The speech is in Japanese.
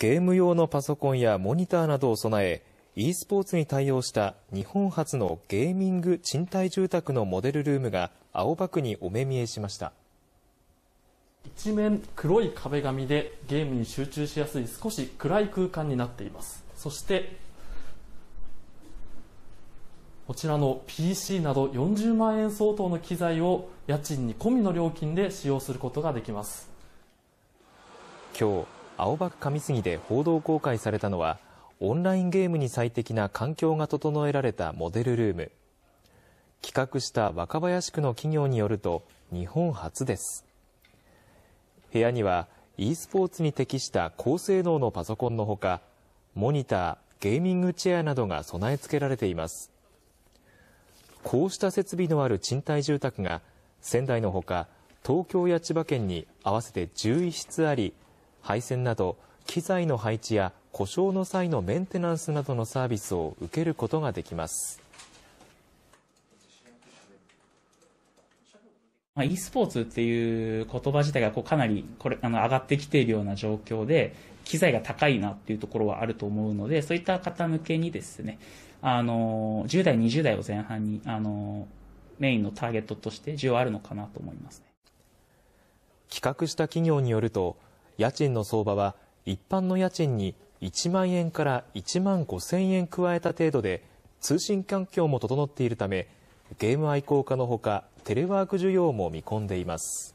ゲーム用のパソコンやモニターなどを備え、e スポーツに対応した日本初のゲーミング賃貸住宅のモデルルームが青葉区にお目見えしました。一面黒い壁紙でゲームに集中しやすい少し暗い空間になっています。そしてこちらの PC など40万円相当の機材を家賃に込みの料金で使用することができます。今日青葉区上杉で報道公開されたのは、オンラインゲームに最適な環境が整えられたモデルルーム。企画した若林区の企業によると、日本初です。部屋には e スポーツに適した高性能のパソコンのほか、モニター、ゲーミングチェアなどが備え付けられています。こうした設備のある賃貸住宅が仙台のほか東京や千葉県に合わせて11室あり配線など機材の配置や故障の際のメンテナンスなどのサービスを受けることができます。まあ、e スポーツっていう言葉自体がこうかなりこれあの上がってきているような状況で、機材が高いなっていうところはあると思うので、そういった方向けにですね、あの、10代、20代を前半に、あの、メインのターゲットとして需要あるのかなと思いますね。企画した企業によると、家賃の相場は一般の家賃に1万円から1万5000円加えた程度で、通信環境も整っているため、ゲーム愛好家のほか、テレワーク需要も見込んでいます。